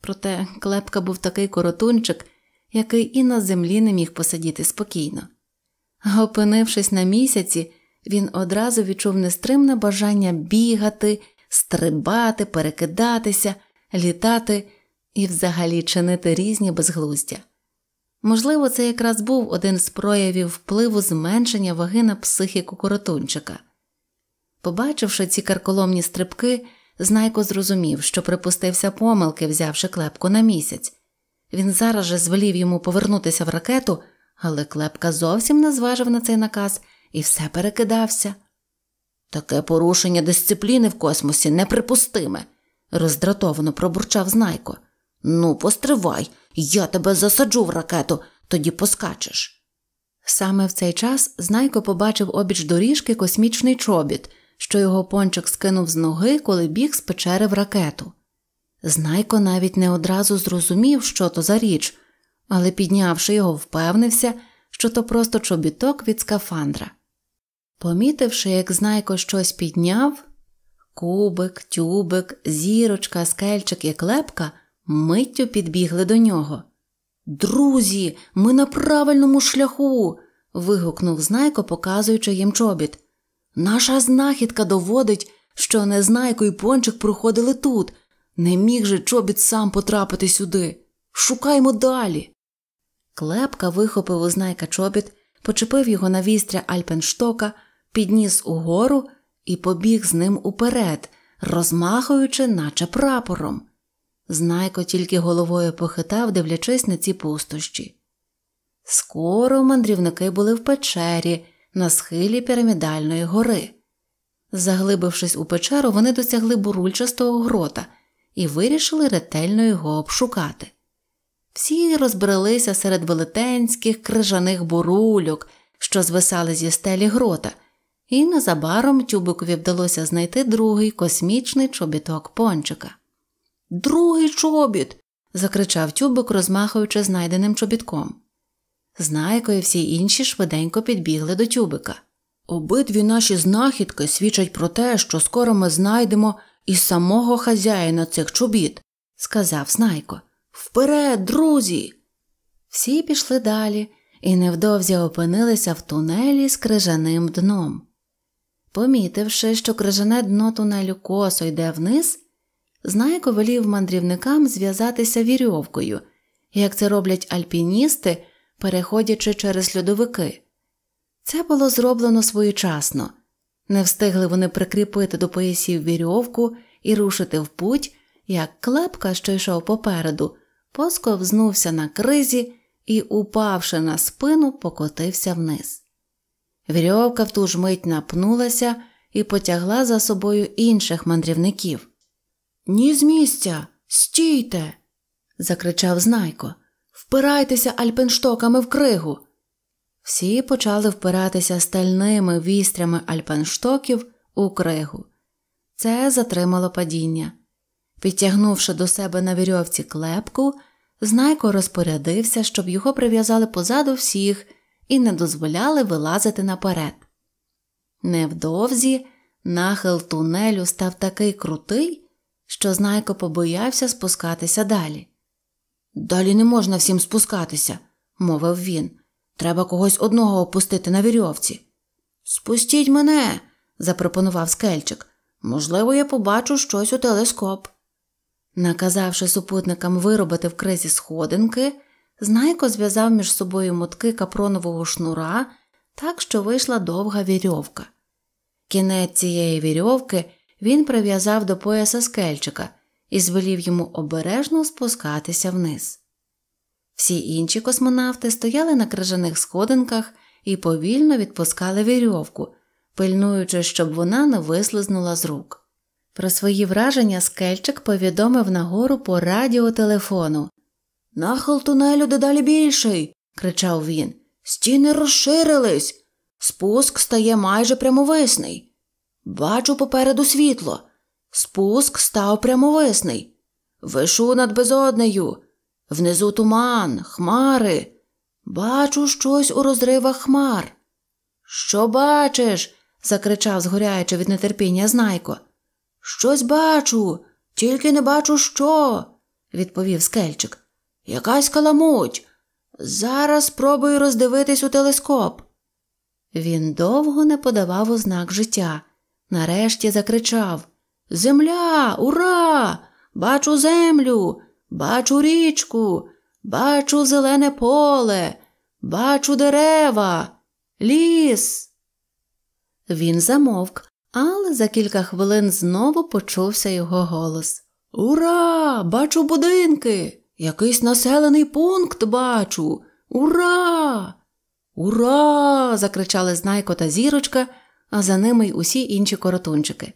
Проте клепка був такий коротунчик який і на землі не міг посидіти спокійно. Опинившись на місяці, він одразу відчув нестримне бажання бігати, стрибати, перекидатися, літати і взагалі чинити різні безглуздя. Можливо, це якраз був один з проявів впливу зменшення ваги на психіку коротунчика. Побачивши ці карколомні стрибки, Знайко зрозумів, що припустився помилки, взявши клепку на місяць, він зараз же звелів йому повернутися в ракету, але клепка зовсім не зважив на цей наказ і все перекидався. Таке порушення дисципліни в космосі неприпустиме, роздратовано пробурчав знайко. Ну, постривай, я тебе засаджу в ракету, тоді поскачеш. Саме в цей час знайко побачив обіч доріжки космічний чобіт, що його пончик скинув з ноги, коли біг з печери в ракету. Знайко навіть не одразу зрозумів, що то за річ, але, піднявши його, впевнився, що то просто чобіток від скафандра. Помітивши, як знайко щось підняв, кубик, тюбик, зірочка, скельчик і клепка миттю підбігли до нього. Друзі, ми на правильному шляху. вигукнув знайко, показуючи їм чобіт. Наша знахідка доводить, що Незнайко і пончик проходили тут. Не міг же чобіт сам потрапити сюди. Шукаймо далі. Клепка вихопив у знайка чобіт, почепив його на вістря Альпенштока, підніс угору і побіг з ним уперед, розмахуючи, наче прапором. Знайко тільки головою похитав, дивлячись на ці пустощі. Скоро мандрівники були в печері, на схилі пірамідальної гори. Заглибившись у печеру, вони досягли бурульчастого грота і вирішили ретельно його обшукати. Всі розбрелися серед велетенських крижаних бурульок, що звисали зі стелі грота, і незабаром тюбикові вдалося знайти другий космічний чобіток пончика. Другий чобіт. закричав тюбик, розмахуючи знайденим чобітком. Знайко і всі інші швиденько підбігли до тюбика. Обидві наші знахідки свідчать про те, що скоро ми знайдемо і самого хазяїна цих чобіт, сказав Снайко. Вперед, друзі. Всі пішли далі і невдовзі опинилися в тунелі з крижаним дном. Помітивши, що крижане дно тунелю косо йде вниз, Знайко велів мандрівникам зв'язатися вірьовкою, як це роблять альпіністи, переходячи через льодовики. Це було зроблено своєчасно. Не встигли вони прикріпити до поясів вірьовку і рушити в путь, як клепка, що йшов попереду, посковзнувся на кризі і, упавши на спину, покотився вниз. Вірьовка в ту ж мить напнулася і потягла за собою інших мандрівників. Ні з місця, стійте. закричав знайко. Впирайтеся альпенштоками в кригу. Всі почали впиратися стальними вістрями альпенштоків у кригу. Це затримало падіння. Підтягнувши до себе на вірьовці клепку, знайко розпорядився, щоб його прив'язали позаду всіх і не дозволяли вилазити наперед. Невдовзі нахил тунелю став такий крутий, що знайко побоявся спускатися далі. Далі не можна всім спускатися, мовив він. Треба когось одного опустити на вірьовці. Спустіть мене, запропонував скельчик. Можливо, я побачу щось у телескоп. Наказавши супутникам виробити в кризі сходинки, знайко зв'язав між собою мотки капронового шнура, так що вийшла довга вірьовка. Кінець цієї вірьовки він прив'язав до пояса скельчика і звелів йому обережно спускатися вниз. Всі інші космонавти стояли на крижаних сходинках і повільно відпускали вірьовку, пильнуючи, щоб вона не вислизнула з рук. Про свої враження скельчик повідомив нагору по радіотелефону. Нахил тунелю дедалі більший, кричав він. Стіни розширились. Спуск стає майже прямовисний. Бачу попереду світло. Спуск став прямовисний. Вишу над безоднею. Внизу туман, хмари. Бачу щось у розривах хмар. Що бачиш? закричав, згоряючи від нетерпіння знайко. Щось бачу, тільки не бачу що, відповів скельчик. Якась каламуть. Зараз спробую роздивитись у телескоп. Він довго не подавав ознак життя. Нарешті закричав Земля, ура! Бачу землю! Бачу річку, бачу зелене поле, бачу дерева, ліс. Він замовк, але за кілька хвилин знову почувся його голос. Ура! Бачу будинки! Якийсь населений пункт бачу. Ура! Ура! закричали знайко та зірочка, а за ними й усі інші коротунчики.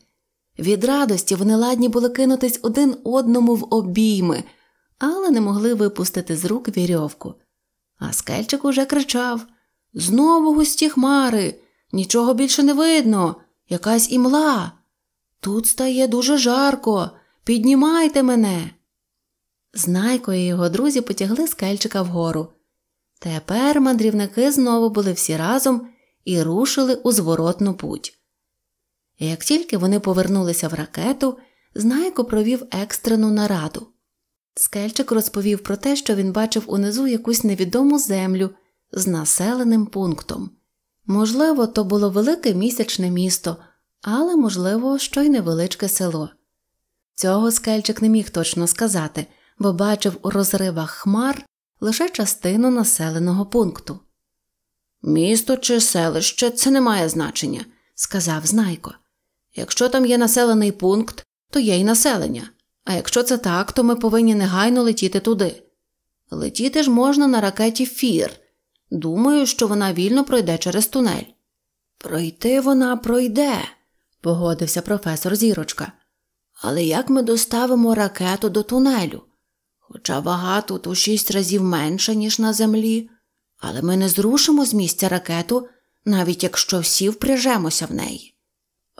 Від радості вони ладні були кинутись один одному в обійми але не могли випустити з рук вірьовку. А скельчик уже кричав Знову густі хмари, нічого більше не видно, якась імла. Тут стає дуже жарко, піднімайте мене. Знайко і його друзі потягли скельчика вгору. Тепер мандрівники знову були всі разом і рушили у зворотну путь. як тільки вони повернулися в ракету, Знайко провів екстрену нараду. Скельчик розповів про те, що він бачив унизу якусь невідому землю з населеним пунктом. Можливо, то було велике місячне місто, але, можливо, що й невеличке село. Цього скельчик не міг точно сказати, бо бачив у розривах хмар лише частину населеного пункту. Місто чи селище це не має значення, сказав Знайко. Якщо там є населений пункт, то є й населення. А якщо це так, то ми повинні негайно летіти туди. Летіти ж можна на ракеті Фір. Думаю, що вона вільно пройде через тунель. Пройти вона пройде, погодився професор Зірочка. Але як ми доставимо ракету до тунелю? Хоча вага тут у шість разів менша, ніж на землі, але ми не зрушимо з місця ракету, навіть якщо всі впряжемося в неї.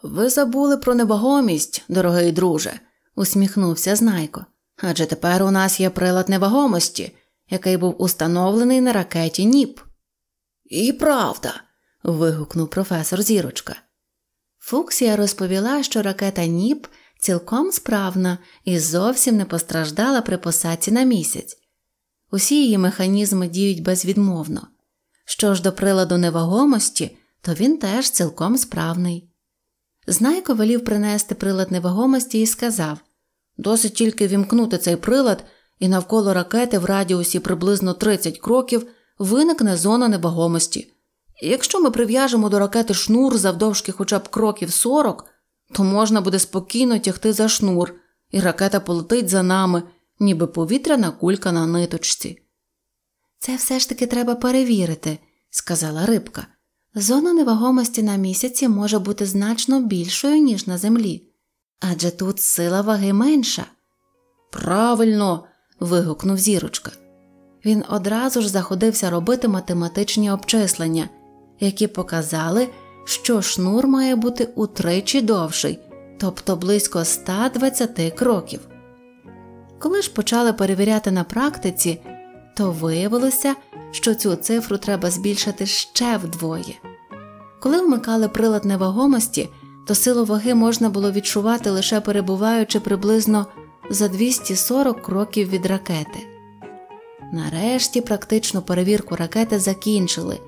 Ви забули про невагомість, дорогий друже усміхнувся Знайко. Адже тепер у нас є прилад невагомості, який був установлений на ракеті Ніп. І правда. вигукнув професор Зірочка. Фуксія розповіла, що ракета Ніп цілком справна і зовсім не постраждала при посадці на місяць. Усі її механізми діють безвідмовно. Що ж до приладу невагомості, то він теж цілком справний. Знайко велів принести прилад невагомості і сказав, Досить тільки вімкнути цей прилад, і навколо ракети в радіусі приблизно 30 кроків виникне зона невагомості. І якщо ми прив'яжемо до ракети шнур завдовжки хоча б кроків 40, то можна буде спокійно тягти за шнур, і ракета полетить за нами, ніби повітряна кулька на ниточці. Це все ж таки треба перевірити, сказала рибка. Зона невагомості на місяці може бути значно більшою, ніж на землі. Адже тут сила ваги менша. Правильно. вигукнув зірочка. Він одразу ж заходився робити математичні обчислення, які показали, що шнур має бути утричі довший, тобто близько 120 кроків. Коли ж почали перевіряти на практиці, то виявилося, що цю цифру треба збільшити ще вдвоє. Коли вмикали прилад невагомості, то силу ваги можна було відчувати лише перебуваючи приблизно за 240 кроків від ракети. Нарешті практичну перевірку ракети закінчили.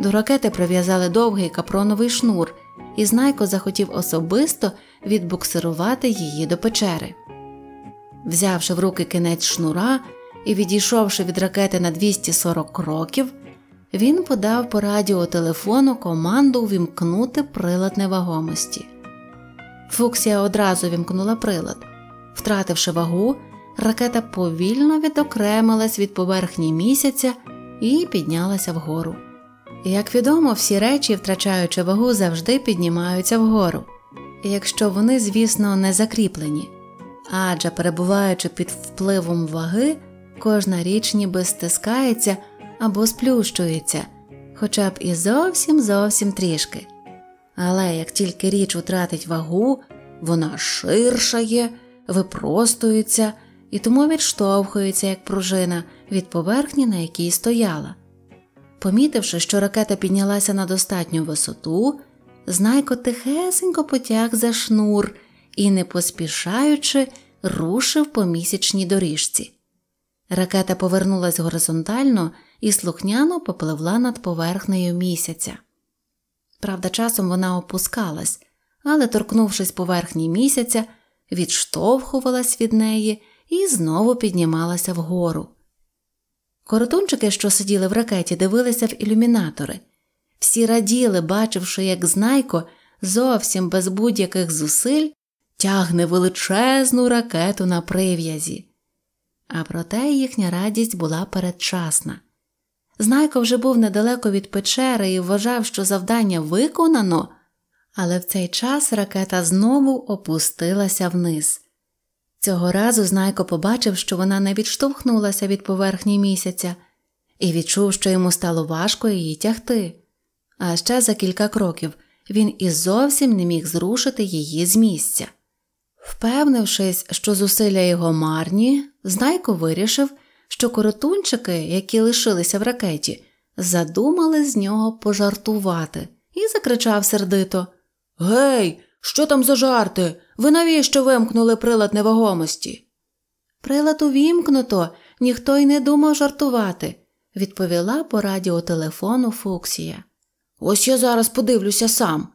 До ракети прив'язали довгий капроновий шнур, і знайко захотів особисто відбуксирувати її до печери. Взявши в руки кінець шнура і відійшовши від ракети на 240 кроків, він подав по радіо телефону команду увімкнути прилад невагомості. Фуксія одразу вімкнула прилад. Втративши вагу, ракета повільно відокремилась від поверхні місяця і піднялася вгору. Як відомо, всі речі, втрачаючи вагу, завжди піднімаються вгору, якщо вони, звісно, не закріплені, адже перебуваючи під впливом ваги, кожна річ ніби стискається або сплющується, хоча б і зовсім зовсім трішки. Але як тільки річ втратить вагу, вона ширшає, випростується і тому відштовхується, як пружина, від поверхні, на якій стояла. Помітивши, що ракета піднялася на достатню висоту, знайко тихесенько потяг за шнур і, не поспішаючи, рушив по місячній доріжці. Ракета повернулась горизонтально і слухняно попливла над поверхнею місяця. Правда, часом вона опускалась, але, торкнувшись поверхні місяця, відштовхувалась від неї і знову піднімалася вгору. Коротунчики, що сиділи в ракеті, дивилися в ілюмінатори. Всі раділи, бачивши, як знайко, зовсім без будь-яких зусиль тягне величезну ракету на прив'язі. А проте їхня радість була передчасна. Знайко вже був недалеко від печери і вважав, що завдання виконано, але в цей час ракета знову опустилася вниз. Цього разу знайко побачив, що вона не відштовхнулася від поверхні місяця, і відчув, що йому стало важко її тягти. А ще за кілька кроків він і зовсім не міг зрушити її з місця. Впевнившись, що зусилля його марні, знайко вирішив що коротунчики, які лишилися в ракеті, задумали з нього пожартувати, і закричав сердито Гей, що там за жарти? Ви навіщо вимкнули прилад невагомості? Прилад увімкнуто, ніхто й не думав жартувати, відповіла по радіотелефону Фуксія. Ось я зараз подивлюся сам.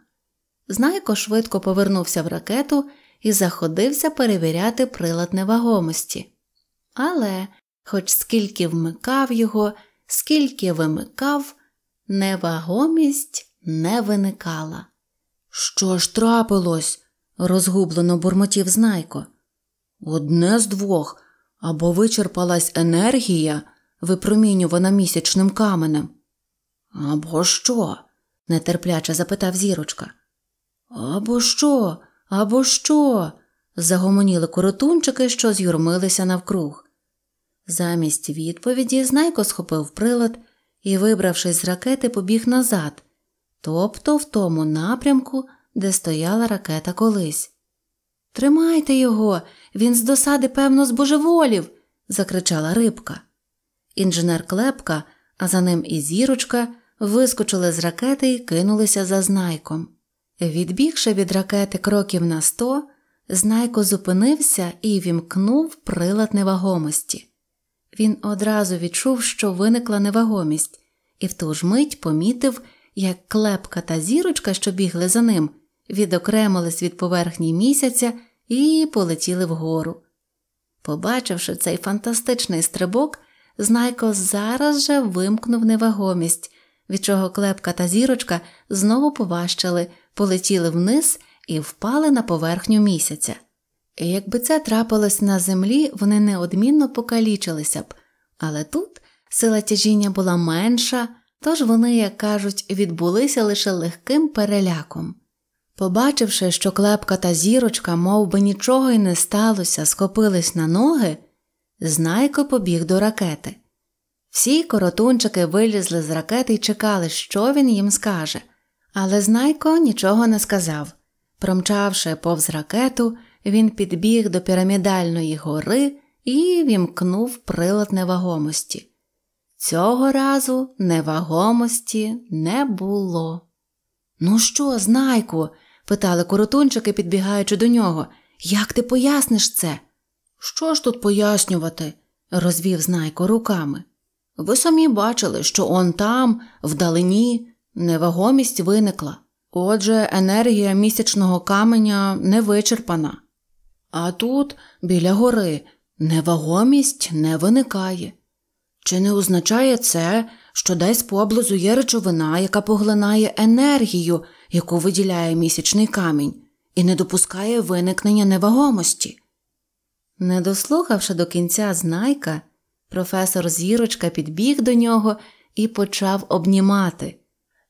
Знайко швидко повернувся в ракету і заходився перевіряти прилад невагомості. Але хоч скільки вмикав його, скільки вимикав, невагомість не виникала. Що ж трапилось? розгублено бурмотів знайко. Одне з двох або вичерпалась енергія, випромінювана місячним каменем. Або що? нетерпляче запитав зірочка. Або що, або що? загомоніли коротунчики, що з'юрмилися навкруг. Замість відповіді знайко схопив прилад і, вибравшись з ракети, побіг назад, тобто в тому напрямку, де стояла ракета колись. Тримайте його, він з досади, певно, збожеволів, закричала рибка. Інженер Клепка, а за ним і зірочка, вискочили з ракети і кинулися за знайком. Відбігши від ракети кроків на сто, знайко зупинився і вімкнув прилад невагомості. Він одразу відчув, що виникла невагомість, і в ту ж мить помітив, як клепка та зірочка, що бігли за ним, відокремились від поверхні місяця і полетіли вгору. Побачивши цей фантастичний стрибок, Знайко зараз же вимкнув невагомість, від чого клепка та зірочка знову поважчали, полетіли вниз і впали на поверхню місяця. Якби це трапилось на землі, вони неодмінно покалічилися б, але тут сила тяжіння була менша, тож вони, як кажуть, відбулися лише легким переляком. Побачивши, що клепка та зірочка, мов би нічого й не сталося, скопились на ноги, знайко побіг до ракети. Всі коротунчики вилізли з ракети і чекали, що він їм скаже, але знайко нічого не сказав. Промчавши повз ракету, він підбіг до пірамідальної гори і вімкнув прилад невагомості. Цього разу невагомості не було. Ну що, знайку? питали коротунчики, підбігаючи до нього. Як ти поясниш це? Що ж тут пояснювати? розвів знайко руками. Ви самі бачили, що он там, вдалині, невагомість виникла. Отже, енергія місячного каменя не вичерпана. А тут, біля гори, невагомість не виникає. Чи не означає це, що десь поблизу є речовина, яка поглинає енергію, яку виділяє місячний камінь, і не допускає виникнення невагомості? Не дослухавши до кінця знайка, професор зірочка підбіг до нього і почав обнімати.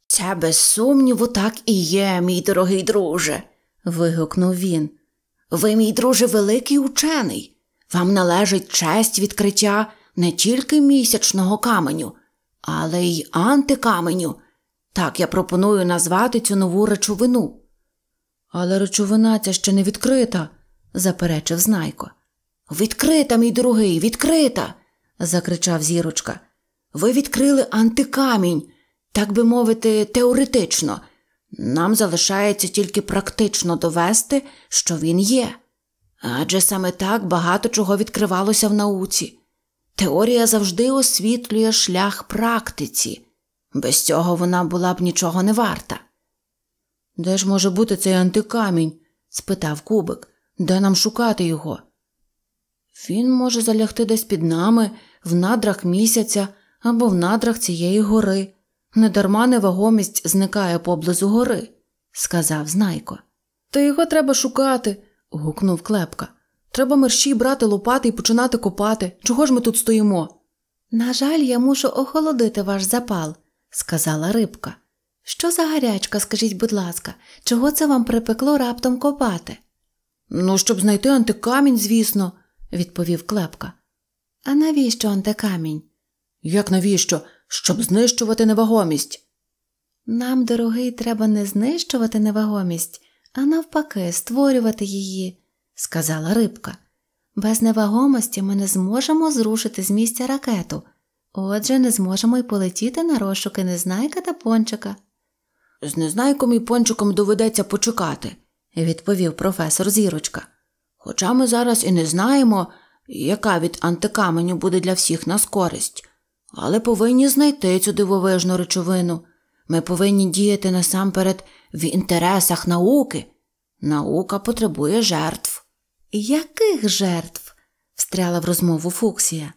Це без сумніву так і є, мій дорогий друже. вигукнув він. Ви, мій друже, великий учений. Вам належить честь відкриття не тільки місячного каменю, але й антикаменю. Так я пропоную назвати цю нову речовину. Але речовина ця ще не відкрита, заперечив знайко. Відкрита, мій другий, відкрита. закричав зірочка. Ви відкрили антикамінь, так би мовити, теоретично, нам залишається тільки практично довести, що він є, адже саме так багато чого відкривалося в науці. Теорія завжди освітлює шлях практиці, без цього вона була б нічого не варта. Де ж може бути цей антикамінь? спитав кубик, де нам шукати його? Він може залягти десь під нами, в надрах місяця або в надрах цієї гори, Недарма невагомість зникає поблизу гори, сказав знайко. Та його треба шукати. гукнув клепка. Треба мерщій брати лопати і починати копати. Чого ж ми тут стоїмо? На жаль, я мушу охолодити ваш запал, сказала рибка. Що за гарячка, скажіть, будь ласка, чого це вам припекло раптом копати? Ну, щоб знайти антикамінь, звісно, відповів клепка. А навіщо антикамінь? Як навіщо? щоб знищувати невагомість. Нам, дорогий, треба не знищувати невагомість, а навпаки, створювати її, сказала рибка. Без невагомості ми не зможемо зрушити з місця ракету, отже, не зможемо й полетіти на розшуки незнайка та пончика. З незнайком і пончиком доведеться почекати, відповів професор Зірочка. Хоча ми зараз і не знаємо, яка від антикаменю буде для всіх нас користь. Але повинні знайти цю дивовижну речовину. Ми повинні діяти насамперед в інтересах науки. Наука потребує жертв. Яких жертв? встряла в розмову Фуксія.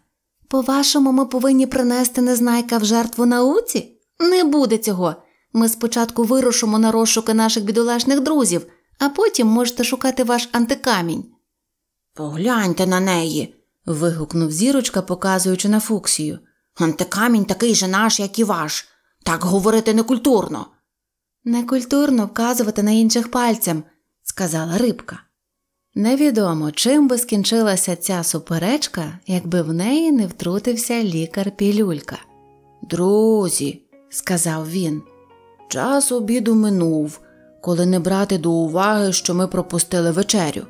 По-вашому, ми повинні принести незнайка в жертву науці? Не буде цього. Ми спочатку вирушимо на розшуки наших бідолашних друзів, а потім можете шукати ваш антикамінь. Погляньте на неї. вигукнув зірочка, показуючи на Фуксію. Антикамінь такий же наш, як і ваш. Так говорити некультурно. Некультурно вказувати на інших пальцем, сказала рибка. Невідомо, чим би скінчилася ця суперечка, якби в неї не втрутився лікар Пілюлька. Друзі, сказав він, час обіду минув, коли не брати до уваги, що ми пропустили вечерю.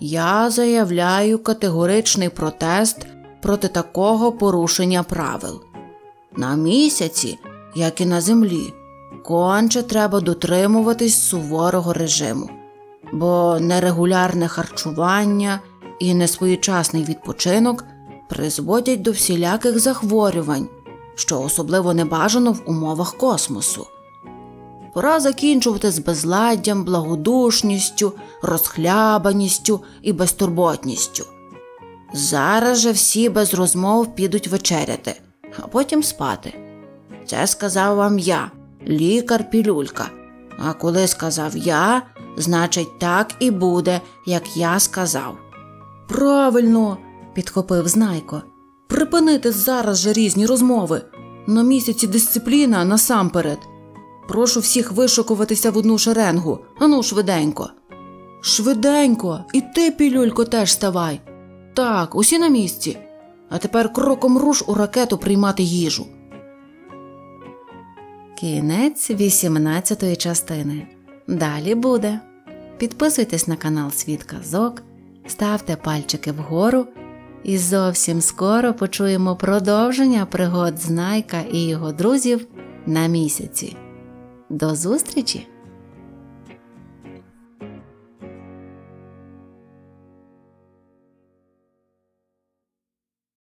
Я заявляю категоричний протест проти такого порушення правил. На місяці, як і на землі, конче треба дотримуватись суворого режиму, бо нерегулярне харчування і несвоєчасний відпочинок призводять до всіляких захворювань, що особливо не бажано в умовах космосу. Пора закінчувати з безладдям, благодушністю, розхлябаністю і безтурботністю. Зараз же всі без розмов підуть вечеряти, а потім спати. Це сказав вам я, лікар пілюлька. А коли сказав я, значить, так і буде, як я сказав. Правильно, підхопив знайко. Припинити зараз же різні розмови. На місяці дисципліна насамперед. Прошу всіх вишукуватися в одну шеренгу. Ану, швиденько. Швиденько, і ти, пілюлько, теж ставай. Так, усі на місці. А тепер кроком руш у ракету приймати їжу. Кінець 18-ї частини. Далі буде. Підписуйтесь на канал Світ Казок, ставте пальчики вгору. І зовсім скоро почуємо продовження пригод Знайка і його друзів на місяці. До зустрічі!